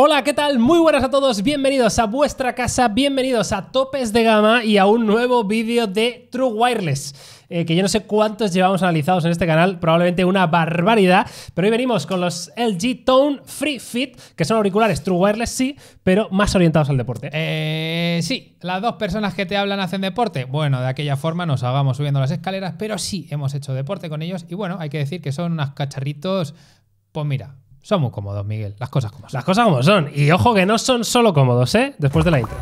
Hola, ¿qué tal? Muy buenas a todos, bienvenidos a vuestra casa, bienvenidos a Topes de Gama y a un nuevo vídeo de True Wireless, eh, que yo no sé cuántos llevamos analizados en este canal, probablemente una barbaridad, pero hoy venimos con los LG Tone Free Fit, que son auriculares True Wireless, sí, pero más orientados al deporte. Eh, sí, las dos personas que te hablan hacen deporte. Bueno, de aquella forma nos hagamos subiendo las escaleras, pero sí hemos hecho deporte con ellos y bueno, hay que decir que son unos cacharritos, pues mira, son muy cómodos, Miguel. Las cosas como son. Las cosas como son. Y ojo que no son solo cómodos, ¿eh? Después de la intro.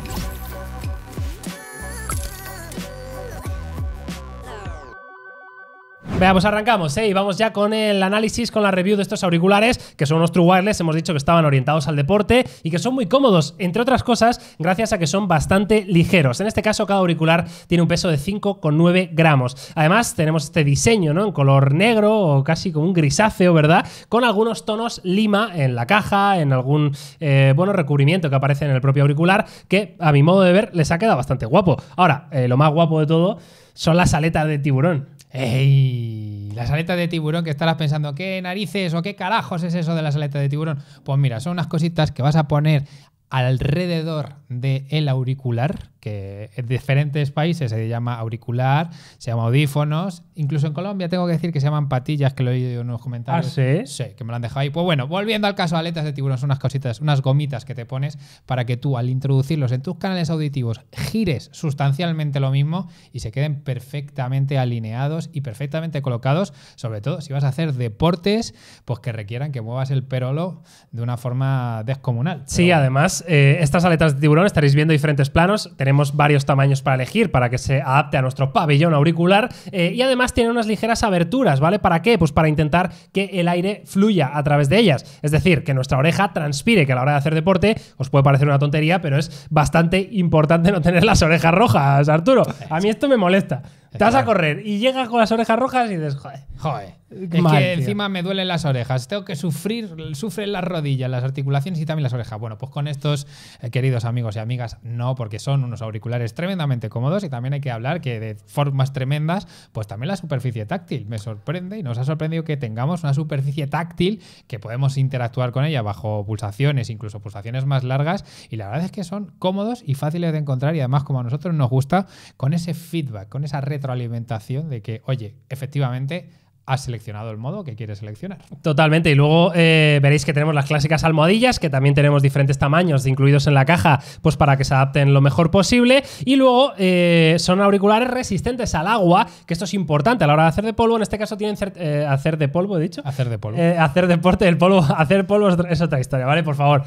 Vea, pues arrancamos, ¿eh? Y vamos ya con el análisis, con la review de estos auriculares, que son unos True Wireless, hemos dicho que estaban orientados al deporte y que son muy cómodos, entre otras cosas, gracias a que son bastante ligeros. En este caso, cada auricular tiene un peso de 5,9 gramos. Además, tenemos este diseño, ¿no? En color negro o casi como un grisáceo, ¿verdad? Con algunos tonos lima en la caja, en algún, eh, bueno, recubrimiento que aparece en el propio auricular, que a mi modo de ver les ha quedado bastante guapo. Ahora, eh, lo más guapo de todo son las aletas de tiburón. ¡Ey! Las aletas de tiburón que estarás pensando, ¿qué narices o qué carajos es eso de las aletas de tiburón? Pues mira, son unas cositas que vas a poner alrededor del auricular que en diferentes países se llama auricular, se llama audífonos, incluso en Colombia tengo que decir que se llaman patillas, que lo he oído en unos comentarios. Ah, sí? que me lo han dejado ahí. Pues bueno, volviendo al caso aletas de tiburón, son unas cositas, unas gomitas que te pones para que tú al introducirlos en tus canales auditivos gires sustancialmente lo mismo y se queden perfectamente alineados y perfectamente colocados, sobre todo si vas a hacer deportes, pues que requieran que muevas el perolo de una forma descomunal. Sí, además, eh, estas aletas de tiburón estaréis viendo diferentes planos tenemos varios tamaños para elegir para que se adapte a nuestro pabellón auricular eh, y además tiene unas ligeras aberturas, ¿vale? ¿Para qué? Pues para intentar que el aire fluya a través de ellas. Es decir, que nuestra oreja transpire, que a la hora de hacer deporte os puede parecer una tontería, pero es bastante importante no tener las orejas rojas, Arturo. A mí esto me molesta. Te vas a correr y llegas con las orejas rojas y dices, joder. Joder. que encima me duelen las orejas. Tengo que sufrir, sufren las rodillas, las articulaciones y también las orejas. Bueno, pues con estos, eh, queridos amigos y amigas, no, porque son unos auriculares tremendamente cómodos y también hay que hablar que de formas tremendas, pues también la superficie táctil. Me sorprende y nos ha sorprendido que tengamos una superficie táctil que podemos interactuar con ella bajo pulsaciones, incluso pulsaciones más largas. Y la verdad es que son cómodos y fáciles de encontrar y además, como a nosotros nos gusta, con ese feedback, con esa alimentación de que, oye, efectivamente has seleccionado el modo que quieres seleccionar. Totalmente. Y luego eh, veréis que tenemos las clásicas almohadillas, que también tenemos diferentes tamaños incluidos en la caja, pues para que se adapten lo mejor posible. Y luego eh, son auriculares resistentes al agua, que esto es importante a la hora de hacer de polvo. En este caso tienen eh, hacer de polvo, he dicho. Hacer de polvo. hacer deporte del polvo. hacer polvo es otra historia, ¿vale? Por favor.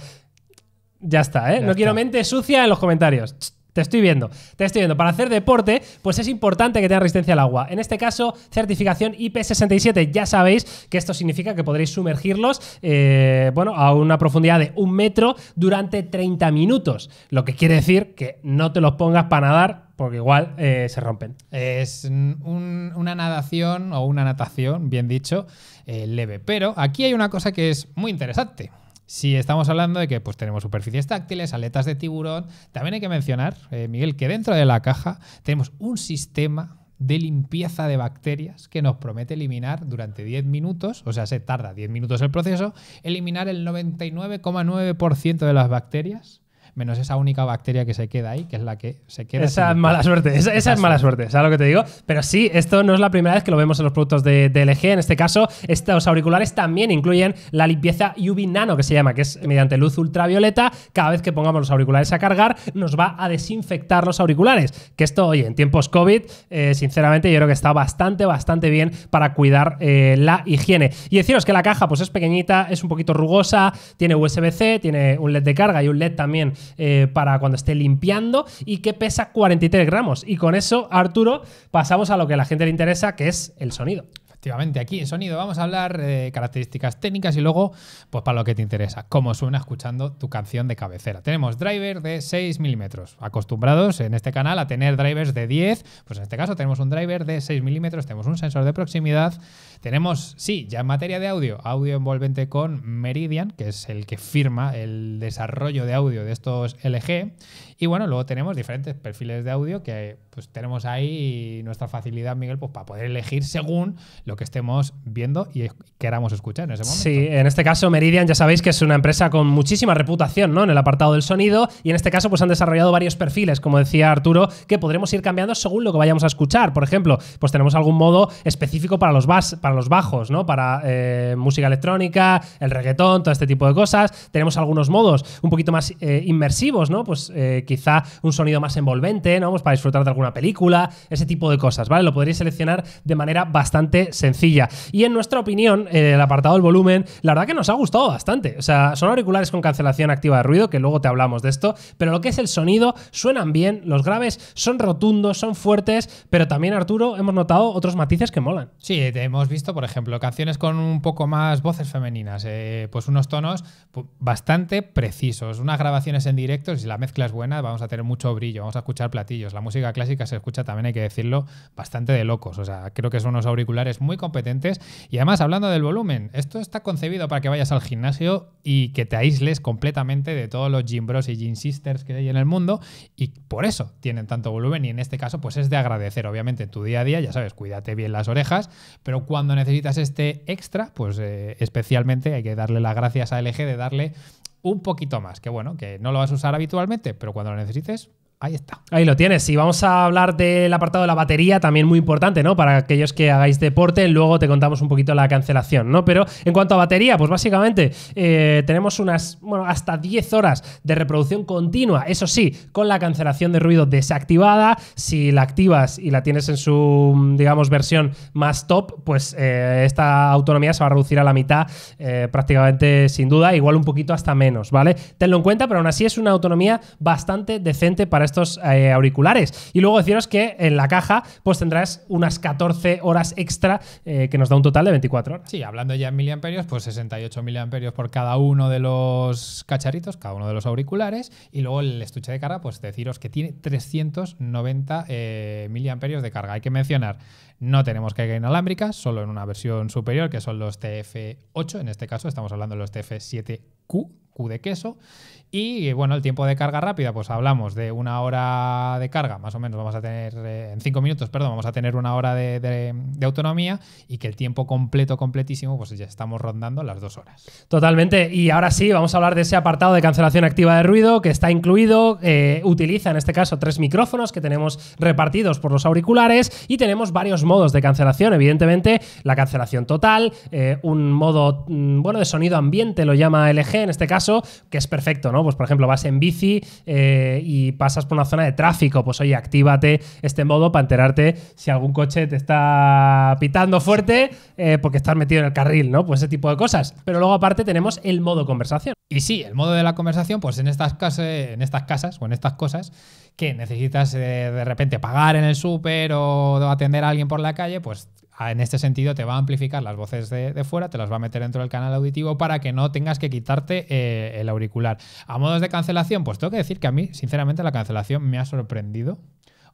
Ya está, ¿eh? no quiero mente sucia en los comentarios. Te estoy viendo, te estoy viendo. Para hacer deporte, pues es importante que tenga resistencia al agua. En este caso, certificación IP67. Ya sabéis que esto significa que podréis sumergirlos eh, bueno, a una profundidad de un metro durante 30 minutos. Lo que quiere decir que no te los pongas para nadar porque igual eh, se rompen. Es una nadación o una natación, bien dicho, eh, leve. Pero aquí hay una cosa que es muy interesante. Si estamos hablando de que pues, tenemos superficies táctiles, aletas de tiburón, también hay que mencionar, eh, Miguel, que dentro de la caja tenemos un sistema de limpieza de bacterias que nos promete eliminar durante 10 minutos, o sea, se tarda 10 minutos el proceso, eliminar el 99,9% de las bacterias menos esa única bacteria que se queda ahí, que es la que se queda. Esa es mala suerte, esa, es mala suerte, ¿sabes lo que te digo? Pero sí, esto no es la primera vez que lo vemos en los productos de, LG. En este caso, estos auriculares también incluyen la limpieza UV nano, que se llama, que es mediante luz ultravioleta. Cada vez que pongamos los auriculares a cargar, nos va a desinfectar los auriculares. Que esto, oye, en tiempos COVID, eh, sinceramente, yo creo que está bastante, bastante bien para cuidar eh, la higiene. Y deciros que la caja, pues es pequeñita, es un poquito rugosa, tiene USB-C, tiene un LED de carga y un LED también eh, para cuando esté limpiando y que pesa 43 gramos. Y con eso, Arturo, pasamos a lo que a la gente le interesa, que es el sonido. Efectivamente, aquí en sonido vamos a hablar eh, de características técnicas y luego, pues para lo que te interesa, cómo suena escuchando tu canción de cabecera. Tenemos driver de 6 milímetros, acostumbrados en este canal a tener drivers de 10, pues en este caso tenemos un driver de 6 milímetros, tenemos un sensor de proximidad, tenemos, sí, ya en materia de audio, audio envolvente con Meridian, que es el que firma el desarrollo de audio de estos LG, y bueno, luego tenemos diferentes perfiles de audio que pues tenemos ahí nuestra facilidad, Miguel, pues para poder elegir según lo que estemos viendo y queramos escuchar en ese momento. Sí, en este caso Meridian ya sabéis que es una empresa con muchísima reputación ¿no? en el apartado del sonido y en este caso pues han desarrollado varios perfiles, como decía Arturo, que podremos ir cambiando según lo que vayamos a escuchar. Por ejemplo, pues tenemos algún modo específico para los, para los bajos, ¿no? para eh, música electrónica, el reggaetón, todo este tipo de cosas. Tenemos algunos modos un poquito más eh, inmersivos, ¿no? pues eh, quizá un sonido más envolvente ¿no? pues para disfrutar de alguna película, ese tipo de cosas. ¿vale? Lo podréis seleccionar de manera bastante sencilla. Y en nuestra opinión, eh, el apartado del volumen, la verdad que nos ha gustado bastante. O sea, son auriculares con cancelación activa de ruido, que luego te hablamos de esto, pero lo que es el sonido, suenan bien, los graves son rotundos, son fuertes, pero también, Arturo, hemos notado otros matices que molan. Sí, eh, hemos visto, por ejemplo, canciones con un poco más voces femeninas, eh, pues unos tonos pues, bastante precisos, unas grabaciones en directo, si la mezcla es buena, vamos a tener mucho brillo, vamos a escuchar platillos. La música clásica se escucha también, hay que decirlo, bastante de locos. O sea, creo que son unos auriculares muy muy competentes. Y además, hablando del volumen, esto está concebido para que vayas al gimnasio y que te aísles completamente de todos los gym bros y gym sisters que hay en el mundo. Y por eso tienen tanto volumen. Y en este caso, pues es de agradecer. Obviamente, en tu día a día, ya sabes, cuídate bien las orejas. Pero cuando necesitas este extra, pues eh, especialmente hay que darle las gracias a LG de darle un poquito más. Que bueno, que no lo vas a usar habitualmente, pero cuando lo necesites, Ahí está. Ahí lo tienes. Y vamos a hablar del apartado de la batería, también muy importante, ¿no? Para aquellos que hagáis deporte, luego te contamos un poquito la cancelación, ¿no? Pero en cuanto a batería, pues básicamente eh, tenemos unas, bueno, hasta 10 horas de reproducción continua, eso sí, con la cancelación de ruido desactivada. Si la activas y la tienes en su, digamos, versión más top, pues eh, esta autonomía se va a reducir a la mitad, eh, prácticamente sin duda, igual un poquito hasta menos, ¿vale? Tenlo en cuenta, pero aún así es una autonomía bastante decente para estos eh, auriculares. Y luego deciros que en la caja pues tendrás unas 14 horas extra eh, que nos da un total de 24 horas. Sí, hablando ya en miliamperios, pues 68 miliamperios por cada uno de los cacharitos, cada uno de los auriculares. Y luego el estuche de carga, pues deciros que tiene 390 eh, miliamperios de carga. Hay que mencionar, no tenemos carga inalámbrica, solo en una versión superior, que son los TF8. En este caso estamos hablando de los TF7Q Q de queso. Y eh, bueno, el tiempo de carga rápida, pues hablamos de una hora de carga, más o menos vamos a tener, eh, en cinco minutos, perdón, vamos a tener una hora de, autonomía y que el tiempo completo, completísimo, pues ya estamos rondando las dos horas. Totalmente. Y ahora sí, vamos a hablar de ese apartado de cancelación activa de ruido que está incluido. Eh, utiliza en este caso tres micrófonos que tenemos repartidos por los auriculares y tenemos varios modos de cancelación. Evidentemente, la cancelación total, un modo, mm, bueno, de sonido ambiente lo llama LG en este caso que es perfecto, ¿no? Pues por ejemplo, vas en bici eh, y pasas por una zona de tráfico, pues oye, actívate este modo para enterarte si algún coche te está pitando fuerte eh, porque estás metido en el carril, ¿no? Pues ese tipo de cosas. Pero luego aparte tenemos el modo conversación. Y sí, el modo de la conversación, pues en estas, casas, en estas casas o en estas cosas que necesitas eh, de repente pagar en el súper o atender a alguien por la calle, pues en este sentido te va a amplificar las voces de, fuera, te las va a meter dentro del canal auditivo para que no tengas que quitarte eh, el auricular. A modos de cancelación, pues tengo que decir que a mí, sinceramente, la cancelación me ha sorprendido.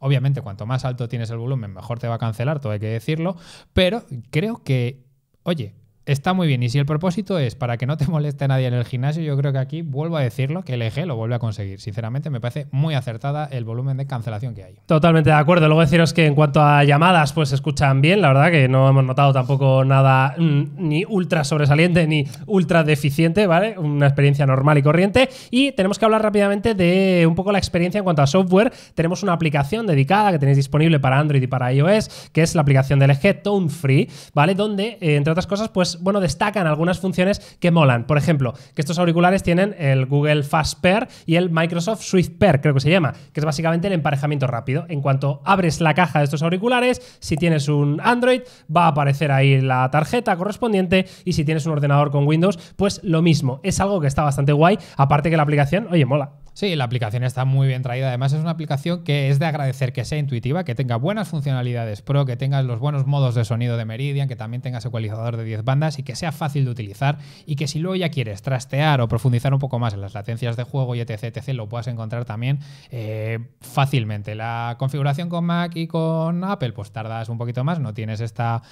Obviamente, cuanto más alto tienes el volumen, mejor te va a cancelar, todo hay que decirlo, pero creo que, oye, está muy bien. Y si el propósito es para que no te moleste nadie en el gimnasio, yo creo que aquí vuelvo a decirlo, que el eje lo vuelve a conseguir. Sinceramente, me parece muy acertada el volumen de cancelación que hay. Totalmente de acuerdo. Luego deciros que en cuanto a llamadas, pues se escuchan bien. La verdad que no hemos notado tampoco nada mm, ni ultra sobresaliente ni ultra deficiente, ¿vale? Una experiencia normal y corriente. Y tenemos que hablar rápidamente de un poco la experiencia en cuanto a software. Tenemos una aplicación dedicada que tenéis disponible para Android y para iOS, que es la aplicación del eje Tone Free, ¿vale? Donde, eh, entre otras cosas, pues bueno, destacan algunas funciones que molan. Por ejemplo, que estos auriculares tienen el Google Fast Pair y el Microsoft Swift Pair, creo que se llama, que es básicamente el emparejamiento rápido. En cuanto abres la caja de estos auriculares, si tienes un Android, va a aparecer ahí la tarjeta correspondiente y si tienes un ordenador con Windows, pues lo mismo. Es algo que está bastante guay, aparte que la aplicación, oye, mola. Sí, la aplicación está muy bien traída. Además, es una aplicación que es de agradecer que sea intuitiva, que tenga buenas funcionalidades pro, que tengas los buenos modos de sonido de Meridian, que también tengas ecualizador de 10 bandas y que sea fácil de utilizar y que si luego ya quieres trastear o profundizar un poco más en las latencias de juego y etc, lo puedas encontrar también eh, fácilmente. La configuración con Mac y con Apple pues tardas un poquito más, no tienes esta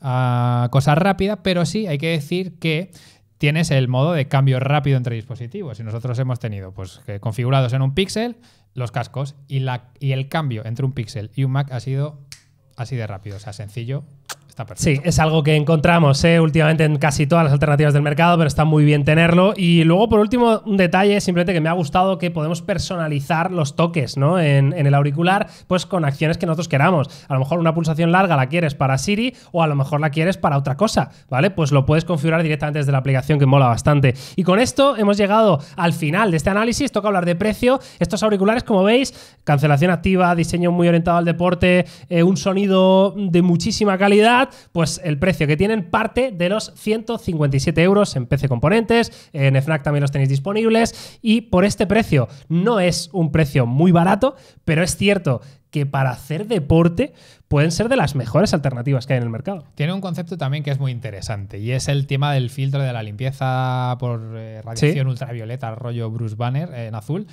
ah, cosa rápida, pero sí hay que decir que tienes el modo de cambio rápido entre dispositivos. Y nosotros hemos tenido pues, configurados en un píxel los cascos y, la, y el cambio entre un píxel y un Mac ha sido así de rápido, o sea, sencillo, Sí, es algo que encontramos eh, últimamente en casi todas las alternativas del mercado, pero está muy bien tenerlo. Y luego, por último, un detalle simplemente que me ha gustado que podemos personalizar los toques ¿no? en, el auricular, pues con acciones que nosotros queramos. A lo mejor una pulsación larga la quieres para Siri o a lo mejor la quieres para otra cosa, ¿vale? Pues lo puedes configurar directamente desde la aplicación que mola bastante. Y con esto hemos llegado al final de este análisis. Toca hablar de precio. Estos auriculares, como veis, cancelación activa, diseño muy orientado al deporte, eh, un sonido de muchísima calidad pues el precio que tienen parte de los 157 euros en PC Componentes, en FNAC también los tenéis disponibles y por este precio no es un precio muy barato, pero es cierto que para hacer deporte pueden ser de las mejores alternativas que hay en el mercado. Tiene un concepto también que es muy interesante y es el tema del filtro de la limpieza por eh, radiación ultravioleta, rollo Bruce Banner eh, en azul.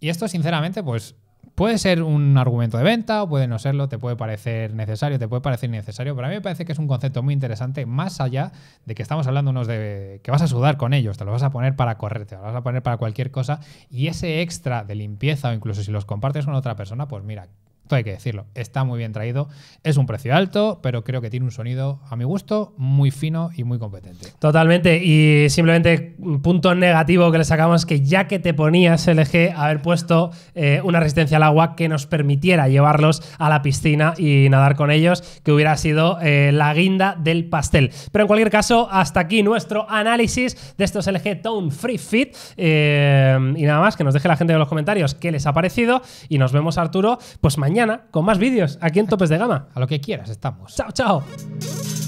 Y esto, sinceramente, pues Puede ser un argumento de venta o puede no serlo, te puede parecer necesario, te puede parecer innecesario, pero a mí me parece que es un concepto muy interesante, más allá de que estamos unos de que vas a sudar con ellos, te los vas a poner para correr, te los vas a poner para cualquier cosa, y ese extra de limpieza o incluso si los compartes con otra persona, pues mira, esto hay que decirlo, está muy bien traído. Es un precio alto, pero creo que tiene un sonido, a mi gusto, muy fino y muy competente. Totalmente. Y simplemente punto negativo que le sacamos que ya que te ponías LG, haber puesto eh, una resistencia al agua que nos permitiera llevarlos a la piscina y nadar con ellos, que hubiera sido eh, la guinda del pastel. Pero en cualquier caso, hasta aquí nuestro análisis de estos LG Tone Free Fit. Eh, y nada más, que nos deje la gente en los comentarios qué les ha parecido. Y nos vemos, Arturo, pues mañana con más vídeos aquí en Topes de Gama. A lo que quieras, estamos. Chao, chao.